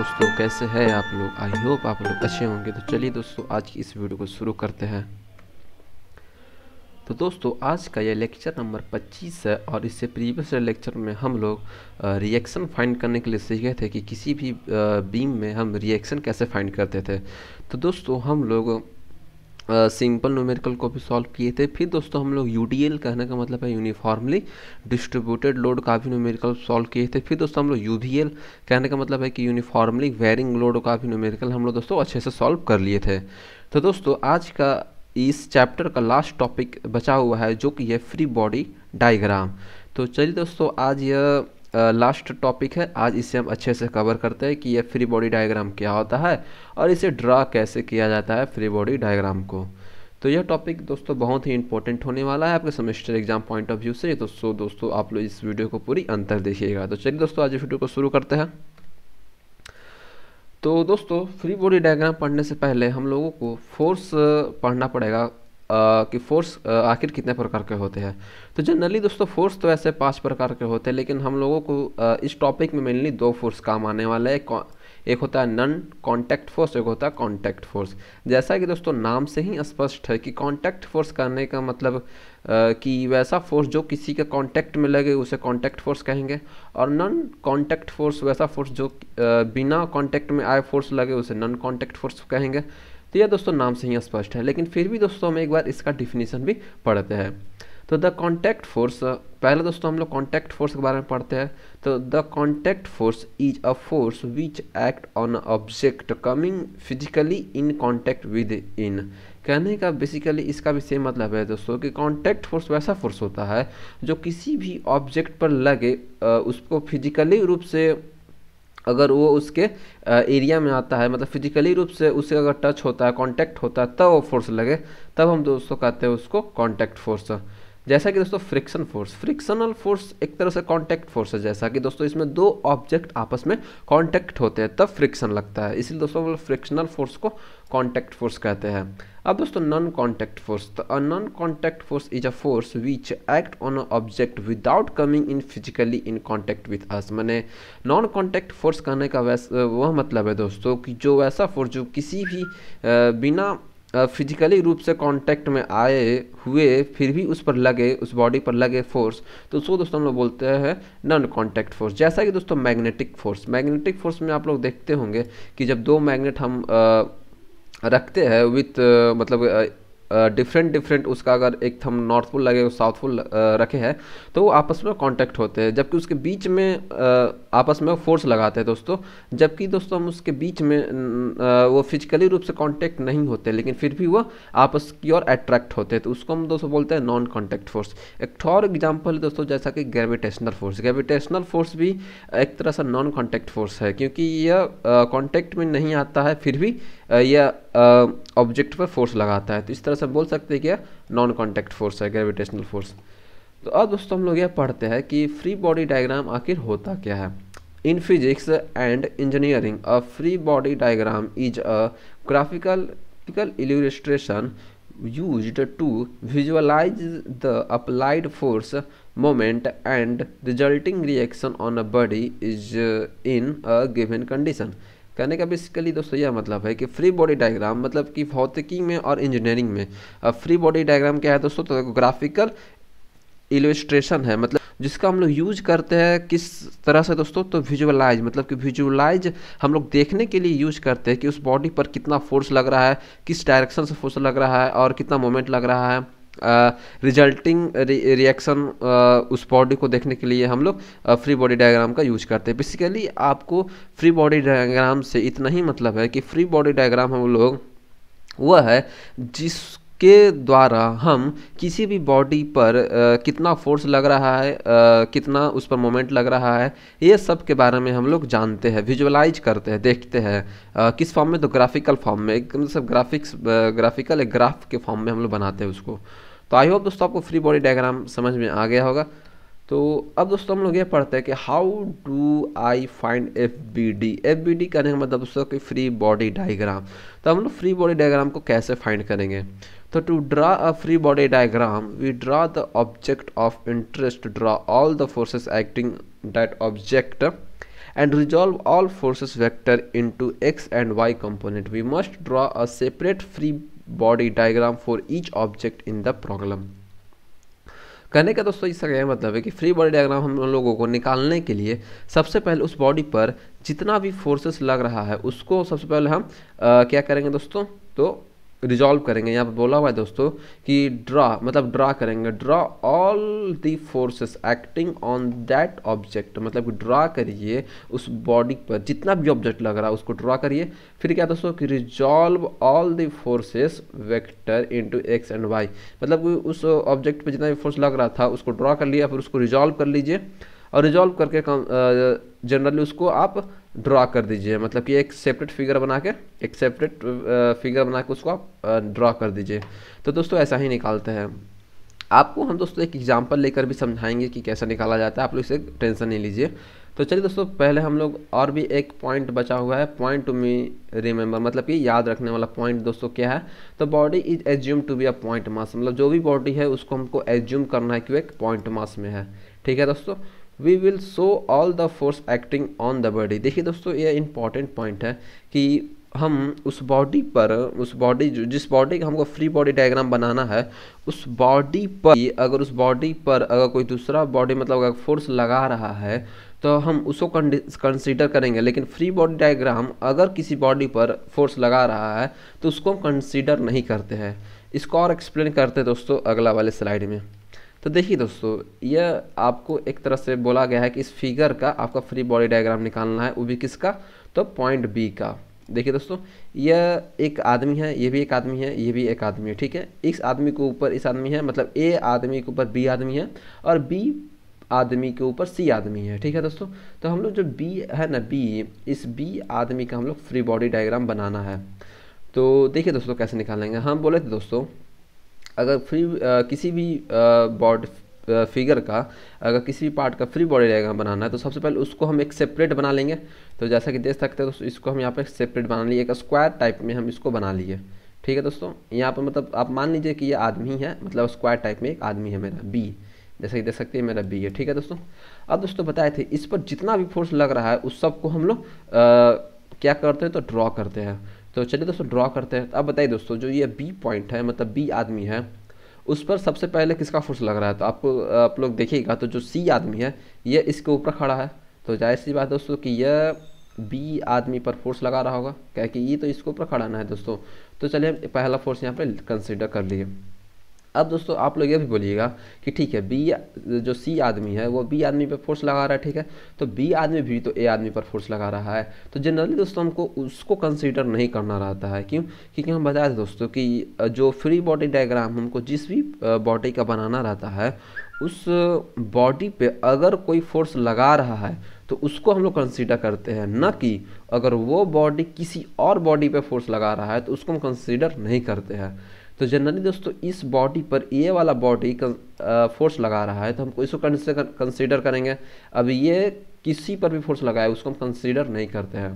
दोस्तों कैसे हैं आप लोग आई होप आप लोग अच्छे होंगे तो चलिए दोस्तों आज की इस वीडियो को शुरू करते हैं तो दोस्तों आज का ये लेक्चर नंबर 25 है और इससे प्रीवियस लेक्चर में हम लोग रिएक्शन फाइंड करने के लिए सीखे थे कि किसी भी बीम में हम रिएक्शन कैसे फाइंड करते थे तो दोस्तों हम लोग सिंपल न्यूमेरिकल को भी सॉल्व किए थे फिर दोस्तों हम लोग यू कहने का मतलब है यूनिफॉर्मली डिस्ट्रीब्यूटेड लोड का भी न्यूमेरिकल सॉल्व किए थे फिर दोस्तों हम लोग यू कहने का मतलब है कि यूनिफॉर्मली वेरिंग लोड का भी न्यूमेरिकल हम लोग दोस्तों अच्छे से सॉल्व कर लिए थे तो दोस्तों आज का इस चैप्टर का लास्ट टॉपिक बचा हुआ है जो कि है फ्री बॉडी डाइग्राम तो चलिए दोस्तों आज यह लास्ट टॉपिक है आज इसे हम अच्छे से कवर करते हैं कि यह फ्री बॉडी डायग्राम क्या होता है और इसे ड्रा कैसे किया जाता है फ्री बॉडी डायग्राम को तो यह टॉपिक दोस्तों बहुत ही इंपॉर्टेंट होने वाला है आपके semester exam point of view से तो सो दोस्तों आप लोग इस वीडियो को पूरी अंतर देखिएगा तो चलिए दोस्तों आज इस वीडियो को शुरू करते हैं तो दोस्तों फ्री बॉडी डायग्राम पढ़ने से पहले हम लोगों को फोर्स पढ़ना पड़ेगा कि फोर्स आखिर कितने प्रकार के होते हैं तो जनरली दोस्तों फोर्स तो ऐसे पांच प्रकार के होते हैं लेकिन हम लोगों को इस टॉपिक में मेनली दो फोर्स काम आने वाला है एक होता है नन कॉन्टैक्ट फोर्स एक होता है कॉन्टैक्ट फोर्स जैसा कि दोस्तों नाम से ही स्पष्ट है कि कॉन्टैक्ट फोर्स करने का मतलब कि वैसा फोर्स जो किसी के कॉन्टैक्ट में लगे उसे कॉन्टैक्ट फोर्स कहेंगे और नन कॉन्टैक्ट फोर्स वैसा फोर्स जो बिना कॉन्टैक्ट में आए फोर्स लगे उसे नन कॉन्टैक्ट फोर्स कहेंगे तो यह दोस्तों नाम से ही स्पष्ट है लेकिन फिर भी दोस्तों हम एक बार इसका डिफिनेशन भी पढ़ते हैं तो द कॉन्टैक्ट फोर्स पहले दोस्तों हम लोग कॉन्टैक्ट फोर्स के बारे में पढ़ते हैं तो the contact force is a force which act on object coming physically in contact with इन कहने का बेसिकली इसका भी सेम मतलब है दोस्तों कि कॉन्टैक्ट फोर्स वैसा फोर्स होता है जो किसी भी ऑब्जेक्ट पर लगे उसको फिजिकली रूप से अगर वो उसके एरिया में आता है मतलब फिजिकली रूप से उसे अगर टच होता है कांटेक्ट होता है तब वो फोर्स लगे तब हम दोस्तों कहते हैं उसको कांटेक्ट फोर्स जैसा कि दोस्तों फ्रिक्शन फोर्स फ्रिक्शनल फोर्स एक तरह से कॉन्टैक्ट फोर्स है जैसा कि दोस्तों इसमें दो ऑब्जेक्ट आपस में कॉन्टैक्ट होते हैं तब फ्रिक्शन लगता है इसलिए दोस्तों फ्रिक्शनल फोर्स को कॉन्टैक्ट फोर्स कहते हैं अब दोस्तों non contact force a non contact force is a force which act on a object without coming in physically in contact with us मैंने नॉन कॉन्टैक्ट फोर्स कहने का वैसा वह मतलब है दोस्तों कि जो वैसा फोर्स जो किसी भी बिना फिजिकली रूप से कांटेक्ट में आए हुए फिर भी उस पर लगे उस बॉडी पर लगे फोर्स तो उसको दोस्तों हम लोग बोलते हैं नॉन कांटेक्ट फोर्स जैसा कि दोस्तों मैग्नेटिक फोर्स मैग्नेटिक फोर्स में आप लोग देखते होंगे कि जब दो मैग्नेट हम आ, रखते हैं विथ मतलब डिफरेंट डिफरेंट उसका अगर एक थम नॉर्थ पुल लगे साउथ पुल रखे हैं तो वो आपस में कांटेक्ट होते हैं जबकि उसके बीच में आपस में फोर्स लगाते हैं दोस्तों जबकि दोस्तों हम उसके बीच में वो फिजिकली रूप से कांटेक्ट नहीं होते लेकिन फिर भी वह आपस की ओर अट्रैक्ट होते हैं तो उसको हम दोस्तों बोलते हैं नॉन कॉन्टैक्ट फोर्स एक तो और एग्जाम्पल है दोस्तों जैसा कि ग्रेविटेशनल फोर्स ग्रेविटेशनल फोर्स भी एक तरह से नॉन कॉन्टैक्ट फोर्स है क्योंकि यह कॉन्टैक्ट में नहीं आता है फिर भी या ऑब्जेक्ट पर फोर्स लगाता है तो इस तरह से बोल सकते हैं कि नॉन कॉन्टैक्ट फोर्स है ग्रेविटेशनल फोर्स तो अब दोस्तों हम लोग यह पढ़ते हैं कि फ्री बॉडी डायग्राम आखिर होता क्या है in physics and engineering a free body diagram is a graphical illustration use to visualize the applied force moment and resulting reaction on a body is in a given condition कहने का basically दोस्तों यह मतलब है कि free body diagram मतलब कि भौतिकी में और इंजीनियरिंग में अब फ्री बॉडी डायग्राम क्या है दोस्तों तो ग्राफिकल इलस्ट्रेशन है मतलब जिसका हम लोग यूज करते हैं किस तरह से दोस्तों तो विजुअलाइज मतलब कि विजुअलाइज हम लोग देखने के लिए यूज करते हैं कि उस बॉडी पर कितना फोर्स लग रहा है किस डायरेक्शन से फोर्स लग रहा है और कितना मोमेंट लग रहा है रिजल्टिंग रिएक्शन उस बॉडी को देखने के लिए हम लोग फ्री बॉडी डायग्राम का यूज करते हैं बेसिकली आपको फ्री बॉडी डायग्राम से इतना ही मतलब है कि फ्री बॉडी डायग्राम हम लोग वह है जिस के द्वारा हम किसी भी बॉडी पर आ, कितना फोर्स लग रहा है आ, कितना उस पर मोमेंट लग रहा है ये सब के बारे में हम लोग जानते हैं विजुअलाइज करते हैं देखते हैं किस फॉर्म में तो ग्राफिकल फॉर्म में एकदम सब ग्राफिक्स ग्राफिकल एक ग्राफ के फॉर्म में हम लोग बनाते हैं उसको तो आई होप दोस्तों आपको फ्री बॉडी डायग्राम समझ में आ गया होगा तो अब दोस्तों हम लोग ये पढ़ते हैं कि how do I find F B D F B D करने का मतलब दोस्तों कि फ्री बॉडी डायग्राम तो हम लोग फ्री बॉडी डायग्राम को कैसे फाइंड करेंगे तो to draw a free body diagram we draw the object of interest draw all the forces acting that object and resolve all forces vector into X and Y component we must draw a separate free body diagram for each object in the problem कहने का दोस्तों इसका क्या मतलब है कि free body diagram हम लोगों को निकालने के लिए सबसे पहले उस बॉडी पर जितना भी फोर्सेस लग रहा है उसको सबसे पहले हम आ, क्या करेंगे दोस्तों तो रिजॉल्व करेंगे यहाँ पर बोला हुआ है दोस्तों कि ड्रा मतलब ड्रा करेंगे draw all the forces acting on that object मतलब कि ड्रा करिए उस बॉडी पर जितना भी ऑब्जेक्ट लग रहा है उसको ड्रा करिए फिर क्या दोस्तों कि resolve all the forces vector into X and Y मतलब उस ऑब्जेक्ट पर जितना भी फोर्स लग रहा था उसको ड्रा कर लिया फिर उसको रिजॉल्व कर लीजिए और रिजॉल्व करके जनरली उसको आप ड्रा कर दीजिए मतलब कि एक सेपरेट फिगर बना के एक सेपरेट फिगर uh, बना के उसको आप ड्रा uh, कर दीजिए तो दोस्तों ऐसा ही निकालते हैं आपको हम दोस्तों एक एग्जाम्पल लेकर भी समझाएंगे कि कैसा निकाला जाता है आप लोग इसे टेंशन नहीं लीजिए तो चलिए दोस्तों पहले हम लोग और भी एक पॉइंट बचा हुआ है पॉइंट टू मी रिमेंबर मतलब कि याद रखने वाला पॉइंट दोस्तों क्या है तो body is assume to be a point mass मतलब जो भी बॉडी है उसको हमको एज्यूम करना है कि वो एक पॉइंट मास में है ठीक है दोस्तों we will show all the force acting on the body देखिए दोस्तों ये इंपॉर्टेंट पॉइंट है कि हम उस बॉडी पर उस बॉडी जिस बॉडी का हमको फ्री बॉडी डायग्राम बनाना है उस बॉडी पर अगर उस बॉडी पर अगर कोई दूसरा बॉडी मतलब अगर फोर्स लगा रहा है तो हम उसको कंसीडर करेंगे लेकिन फ्री बॉडी डायग्राम अगर किसी बॉडी पर फोर्स लगा रहा है तो उसको हम कंसीडर नहीं करते हैं इसको और एक्सप्लेन करते हैं दोस्तों अगला वाले स्लाइड में तो देखिए दोस्तों यह आपको एक तरह से बोला गया है कि इस फिगर का आपका फ्री बॉडी डायग्राम निकालना है वो भी किसका तो पॉइंट बी का देखिए दोस्तों यह एक आदमी है ये भी एक आदमी है ये भी एक आदमी है ठीक है इस आदमी के ऊपर इस आदमी है मतलब ए आदमी के ऊपर बी आदमी है और बी आदमी के ऊपर सी आदमी है ठीक है दोस्तों तो हम लोग जो बी है ना बी इस बी आदमी का हम लोग फ्री बॉडी डायग्राम बनाना है तो देखिए दोस्तों कैसे निकालेंगे हम हाँ, बोले थे दोस्तों अगर फ्री किसी भी बॉडी फिगर का अगर किसी भी पार्ट का फ्री बॉडी डायग्राम बनाना है तो सबसे पहले उसको हम एक सेपरेट बना लेंगे तो जैसा कि देख सकते हैं तो इसको हम यहाँ पर सेपरेट बना लिए एक स्क्वायर टाइप में हम इसको बना लिए ठीक है दोस्तों यहाँ पर मतलब आप मान लीजिए कि ये आदमी है मतलब स्क्वायर टाइप में एक आदमी है मेरा बी जैसे कि देख सकते हैं मेरा बी है ठीक है दोस्तों अब दोस्तों बताए थे इस पर जितना भी फोर्स लग रहा है उस सबको हम लोग क्या करते हैं तो ड्रॉ करते हैं तो चलिए दोस्तों ड्रॉ करते हैं अब बताइए दोस्तों जो ये बी पॉइंट है मतलब बी आदमी है उस पर सबसे पहले किसका फोर्स लग रहा है तो आपको आप लोग देखिएगा तो जो सी आदमी है ये इसके ऊपर खड़ा है तो जाहिर सी बात दोस्तों कि यह बी आदमी पर फोर्स लगा रहा होगा क्या कि ये तो इसके ऊपर खड़ा ना है दोस्तों तो चलिए पहला फोर्स यहाँ पर कंसिडर कर लिए अब दोस्तों आप लोग ये भी बोलिएगा कि ठीक है बी जो सी आदमी है वो बी आदमी पर फोर्स लगा रहा है ठीक है तो बी आदमी भी तो ए आदमी पर फोर्स लगा रहा है तो जनरली दोस्तों हमको उसको कंसीडर नहीं करना रहता है क्यों क्योंकि हम बता दें दोस्तों कि जो फ्री बॉडी डायग्राम हमको जिस भी बॉडी का बनाना रहता है उस बॉडी पर अगर कोई फोर्स लगा रहा है तो उसको हम लोग कंसीडर करते हैं न कि अगर वो बॉडी किसी और बॉडी पर फोर्स लगा रहा है तो उसको हम कंसीडर नहीं करते हैं तो जनरली दोस्तों इस बॉडी पर ये वाला बॉडी फोर्स लगा रहा है तो हम इसको कंसिडर करेंगे अब ये किसी पर भी फोर्स लगाए उसको हम कंसिडर नहीं करते हैं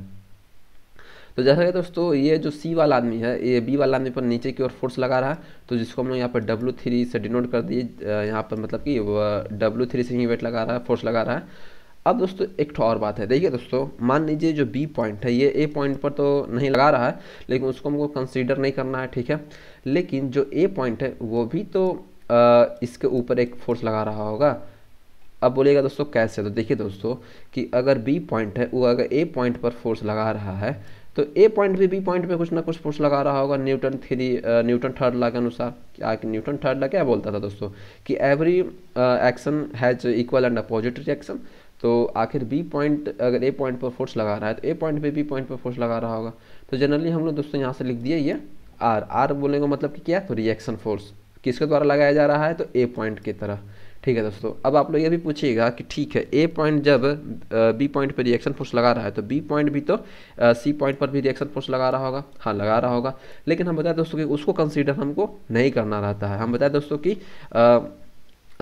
तो जैसा कि दोस्तों ये जो सी वाला आदमी है ये बी वाला आदमी पर नीचे की ओर फोर्स लगा रहा है तो जिसको हम लोग यहाँ पर डब्ल्यू थ्री से डिनोट कर दिए यहाँ पर मतलब कि डब्लू थ्री से ही वेट लगा रहा है फोर्स लगा रहा है अब दोस्तों एक तो और बात है देखिए दोस्तों मान लीजिए जो बी पॉइंट है ये ए पॉइंट पर तो नहीं लगा रहा है लेकिन उसको हमको कंसीडर नहीं करना है ठीक है लेकिन जो ए पॉइंट है वो भी तो आ, इसके ऊपर एक फोर्स लगा रहा होगा अब बोलेगा दोस्तों कैसे तो देखिए दोस्तों कि अगर बी पॉइंट है वो अगर ए पॉइंट पर फोर्स लगा रहा है तो ए पॉइंट भी बी पॉइंट पर कुछ ना कुछ फोर्स लगा रहा होगा Newton three Newton third law के अनुसार क्या न्यूटन थर्ड लॉ क्या बोलता था दोस्तों कि every action has equal and opposite reaction तो आखिर बी पॉइंट अगर ए पॉइंट पर फोर्स लगा रहा है तो ए पॉइंट पे बी पॉइंट पर फोर्स लगा रहा होगा तो जनरली हम लोग दोस्तों यहाँ से लिख दिए ये आर आर बोलने का मतलब कि क्या है तो रिएक्शन फोर्स किसके द्वारा लगाया जा रहा है तो ए पॉइंट की तरह ठीक है दोस्तों अब आप लोग ये भी पूछिएगा कि ठीक है ए पॉइंट जब बी पॉइंट पर रिएक्शन फोर्स लगा रहा है तो बी पॉइंट भी तो सी पॉइंट पर भी रिएक्शन फोर्स लगा रहा होगा हाँ लगा रहा होगा लेकिन हम बताए दोस्तों कि उसको कंसीडर हमको नहीं करना रहता है हम बताए दोस्तों कि आ,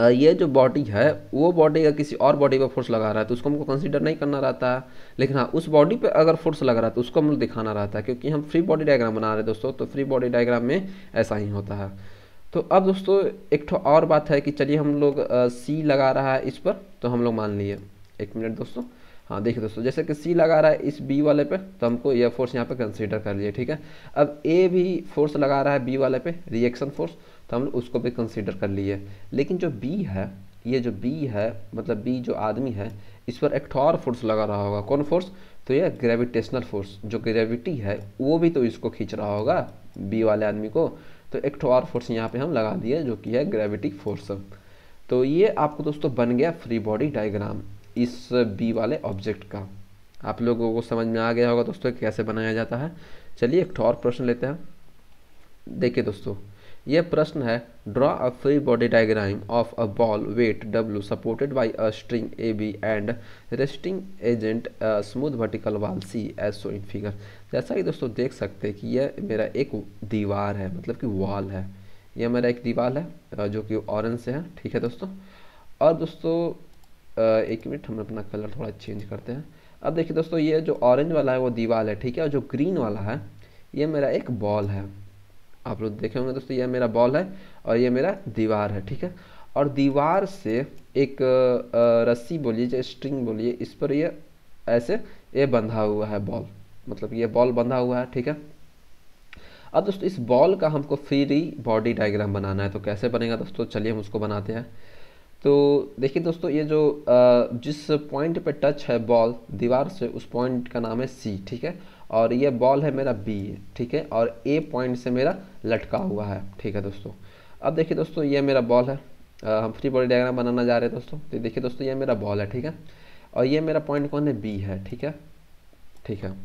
ये जो बॉडी है वो बॉडी अगर किसी और बॉडी पर फोर्स लगा रहा है तो उसको हमको कंसिडर नहीं करना रहता है लेकिन हाँ उस बॉडी पे अगर फोर्स लग रहा है तो उसको हम दिखाना रहता है क्योंकि हम फ्री बॉडी डायग्राम बना रहे हैं दोस्तों तो फ्री बॉडी डायग्राम में ऐसा ही होता है तो अब दोस्तों एक ठो और बात है कि चलिए हम लोग सी लगा रहा है इस पर तो हम लोग मान लिए एक मिनट दोस्तों हाँ देखिए दोस्तों जैसे कि सी लगा रहा है इस बी वाले पे तो हमको यह फोर्स यहाँ पे कंसीडर कर लिए ठीक है अब ए भी फोर्स लगा रहा है बी वाले पे रिएक्शन फोर्स तो हम उसको भी कंसिडर कर लिए लेकिन जो बी है ये जो बी है मतलब बी जो आदमी है इस पर एक और फोर्स लगा रहा होगा कौन फोर्स तो यह ग्रेविटेशनल फोर्स जो ग्रेविटी है वो भी तो इसको खींच रहा होगा बी वाले आदमी को तो एक और फोर्स यहाँ पे हम लगा दिए जो कि है ग्रेविटी फोर्स तो ये आपको दोस्तों बन गया फ्री बॉडी डायग्राम इस बी वाले ऑब्जेक्ट का आप लोगों को समझ में आ गया होगा दोस्तों कैसे बनाया जाता है चलिए एक और प्रश्न लेते हैं देखिए दोस्तों यह प्रश्न है draw a free body diagram of a ball weight W supported by a string A B and resting against smooth vertical wall C as so in figure जैसा कि दोस्तों देख सकते हैं कि यह मेरा एक दीवार है मतलब कि वॉल है यह मेरा एक दीवार है जो कि ऑरेंज से है ठीक है दोस्तों और दोस्तों एक मिनट हम अपना कलर थोड़ा चेंज करते हैं अब देखिए दोस्तों ये जो ऑरेंज वाला है वो दीवार है ठीक है और जो ग्रीन वाला है ये मेरा एक बॉल है आप लोग देखे होंगे दोस्तों यह मेरा बॉल है और ये मेरा दीवार है ठीक है और दीवार से एक रस्सी बोलिए या स्ट्रिंग बोलिए इस पर ये ऐसे ये बंधा हुआ है बॉल मतलब ये बॉल बंधा हुआ है ठीक है अब दोस्तों इस बॉल का हमको फ्री बॉडी डायग्राम बनाना है तो कैसे बनेगा दोस्तों चलिए हम उसको बनाते हैं तो देखिए दोस्तों ये जो जिस पॉइंट पे टच है बॉल दीवार से उस पॉइंट का नाम है सी ठीक है और ये बॉल है मेरा बी ठीक है और ए पॉइंट से मेरा लटका हुआ है ठीक है दोस्तों अब देखिए दोस्तों ये मेरा बॉल है हम फ्री बॉडी डायग्राम बनाना जा रहे हैं दोस्तों तो देखिए दोस्तों ये मेरा बॉल है ठीक है और ये मेरा पॉइंट कौन है बी है ठीक है ठीक है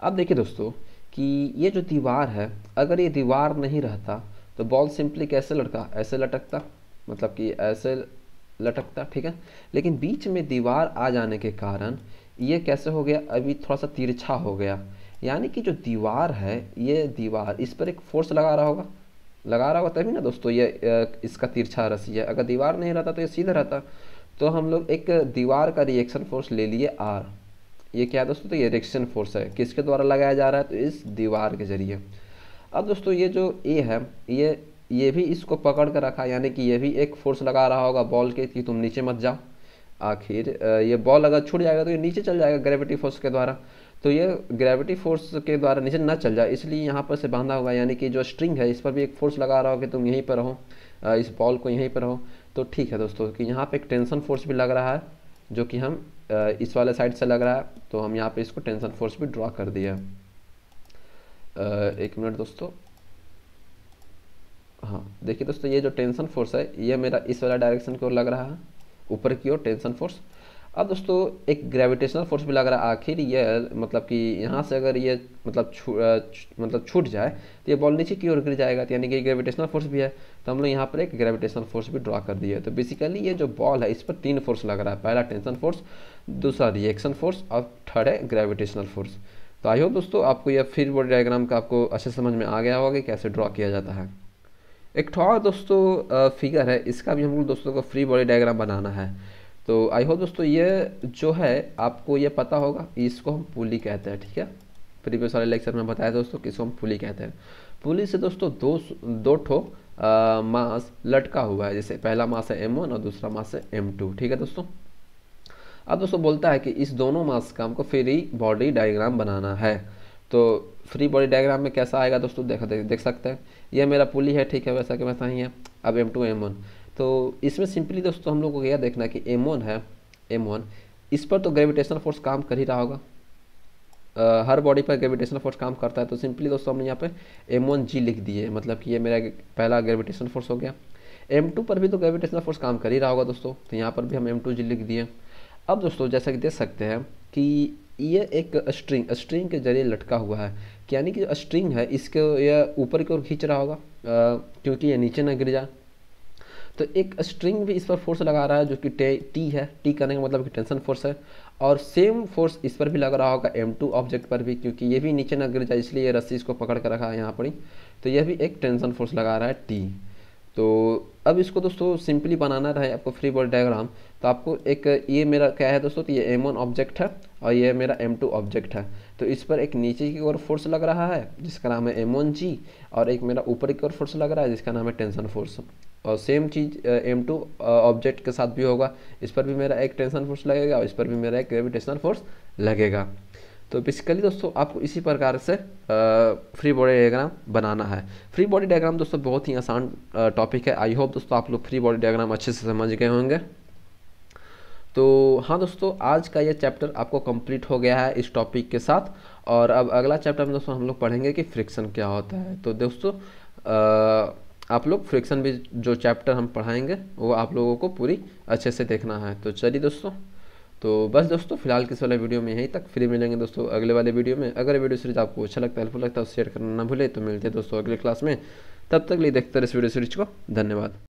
अब देखिए दोस्तों कि ये जो दीवार है अगर ये दीवार नहीं रहता तो बॉल सिंपली कैसे लटका ऐसे लटकता मतलब कि ऐसे लटकता ठीक है लेकिन बीच में दीवार आ जाने के कारण ये कैसे हो गया अभी थोड़ा सा तिरछा हो गया यानी कि जो दीवार है ये दीवार इस पर एक फोर्स लगा रहा होगा लगा रहा होगा तभी ना दोस्तों ये इसका तिरछा रस्सी है अगर दीवार नहीं रहता तो ये सीधा रहता तो हम लोग एक दीवार का रिएक्शन फोर्स ले लिए आर ये क्या है दोस्तों तो ये रिएक्शन फोर्स है किसके द्वारा लगाया जा रहा है तो इस दीवार के जरिए अब दोस्तों ये जो ए है ये ये भी इसको पकड़ कर रखा यानी कि ये भी एक फोर्स लगा रहा होगा बॉल के कि तुम नीचे मत जाओ आखिर ये बॉल अगर छूट जाएगा तो ये नीचे चल जाएगा ग्रेविटी फोर्स के द्वारा तो ये ग्रेविटी फोर्स के द्वारा नीचे ना चल जाए इसलिए यहाँ पर से बांधा होगा यानी कि जो स्ट्रिंग है इस पर भी एक फोर्स लगा रहा हो कि तुम यहीं पर रहो इस बॉल को यहीं पर रहो तो ठीक है दोस्तों कि यहाँ पर एक टेंसन फोर्स भी लग रहा है जो कि हम इस वाले साइड से लग रहा है तो हम यहाँ पर इसको टेंसन फोर्स भी ड्रॉ कर दिया एक मिनट दोस्तों हाँ देखिए दोस्तों ये जो टेंशन फोर्स है ये मेरा इस वाला डायरेक्शन की ओर लग रहा है ऊपर की ओर टेंशन फोर्स अब दोस्तों एक ग्रेविटेशनल फोर्स भी लग रहा है आखिर ये मतलब कि यहाँ से अगर ये मतलब छू मतलब छूट जाए तो ये बॉल नीचे की ओर गिर जाएगा तो यानी कि ग्रेविटेशनल फोर्स भी है तो हम लोग यहाँ पर एक ग्रेविटेशनल फोर्स भी ड्रा कर दिया है तो बेसिकली ये जो बॉल है इस पर तीन फोर्स लग रहा है पहला टेंशन फोर्स दूसरा रिएक्शन फोर्स और थर्ड है ग्रेविटेशनल फोर्स तो आई होप दोस्तों आपको यह फिर वो डायग्राम का आपको अच्छे समझ में आ गया होगा कि कैसे ड्रॉ किया जाता है एक और दोस्तों फिगर है इसका भी हम लोग दोस्तों को फ्री बॉडी डायग्राम बनाना है तो आई होप दोस्तों ये जो है आपको ये पता होगा इसको हम पुली कहते हैं ठीक है प्रीवियस वाले लेक्चर में बताया दोस्तों इसको हम पुली कहते हैं पुली से दोस्तों दो दो ठो मास लटका हुआ है जैसे पहला मास है एम वन और दूसरा मास है एम टू ठीक है दोस्तों अब दोस्तों बोलता है कि इस दोनों मास का हमको फ्री बॉडी डायग्राम बनाना है तो फ्री बॉडी डायग्राम में कैसा आएगा दोस्तों देख देख सकते हैं यह मेरा पुली है ठीक है वैसा कि वैसा ही है अब एम टू एम वन तो इसमें सिंपली दोस्तों हम लोग को यह देखना कि एम वन है एम वन इस पर तो ग्रेविटेशनल फोर्स काम कर ही रहा होगा आ, हर बॉडी पर ग्रेविटेशनल फोर्स काम करता है तो सिंपली दोस्तों हमने यहाँ पे एम वन जी लिख दिए मतलब कि ये मेरा पहला ग्रेविटेशनल फोर्स हो गया एम टू पर भी तो ग्रेविटेशनल फोर्स काम कर ही रहा होगा दोस्तों तो यहाँ पर भी हम एम टू जी लिख दिए अब दोस्तों जैसा कि देख सकते हैं कि ये एक स्ट्रिंग स्ट्रिंग के जरिए लटका हुआ है यानी कि जो स्ट्रिंग है इसके यह ऊपर की ओर खींच रहा होगा क्योंकि ये नीचे ना गिर जाए तो एक स्ट्रिंग भी इस पर फोर्स लगा रहा है जो कि टे टी है टी करने का मतलब कि टेंशन फोर्स है और सेम फोर्स इस पर भी लग रहा होगा एम टू ऑब्जेक्ट पर भी क्योंकि ये भी नीचे ना गिर जाए इसलिए रस्सी इसको पकड़ कर रखा है यहाँ पर ही तो यह भी एक टेंशन फोर्स लगा रहा है टी तो अब इसको दोस्तों सिंपली बनाना रहे आपको फ्री बॉल डायग्राम तो आपको एक ये मेरा क्या है दोस्तों तो ये एम वन ऑब्जेक्ट है और ये मेरा एम टू ऑब्जेक्ट है तो इस पर एक नीचे की ओर फोर्स लग रहा है जिसका नाम है एम वन जी और एक मेरा ऊपर की ओर फोर्स लग रहा है जिसका नाम है टेंशन फोर्स और सेम चीज़ एम टू ऑब्जेक्ट के साथ भी होगा इस पर भी मेरा एक टेंशन फोर्स लगेगा और इस पर भी मेरा एक ग्रेविटेशनल फोर्स लगेगा तो बेसिकली दोस्तों आपको इसी प्रकार से फ्री बॉडी डायग्राम बनाना है फ्री बॉडी डायग्राम दोस्तों बहुत ही आसान टॉपिक है आई होप दोस्तों आप लोग फ्री बॉडी डायग्राम अच्छे से समझ गए होंगे तो हाँ दोस्तों आज का ये चैप्टर आपको कंप्लीट हो गया है इस टॉपिक के साथ और अब अगला चैप्टर में दोस्तों हम लोग पढ़ेंगे कि फ्रिक्शन क्या होता है तो दोस्तों आप लोग फ्रिक्शन भी जो चैप्टर हम पढ़ाएंगे वो आप लोगों को पूरी अच्छे से देखना है तो चलिए दोस्तों तो बस दोस्तों फिलहाल किस वाले वीडियो में यहीं तक फ्री मिलेंगे दोस्तों अगले वाले वीडियो में अगर वीडियो सीरीज आपको अच्छा लगता है हेल्पफुल लगता है शेयर तो करना ना भूले तो मिलते हैं दोस्तों अगले क्लास में तब तक लिए देखते रहे इस वीडियो सीरीज को धन्यवाद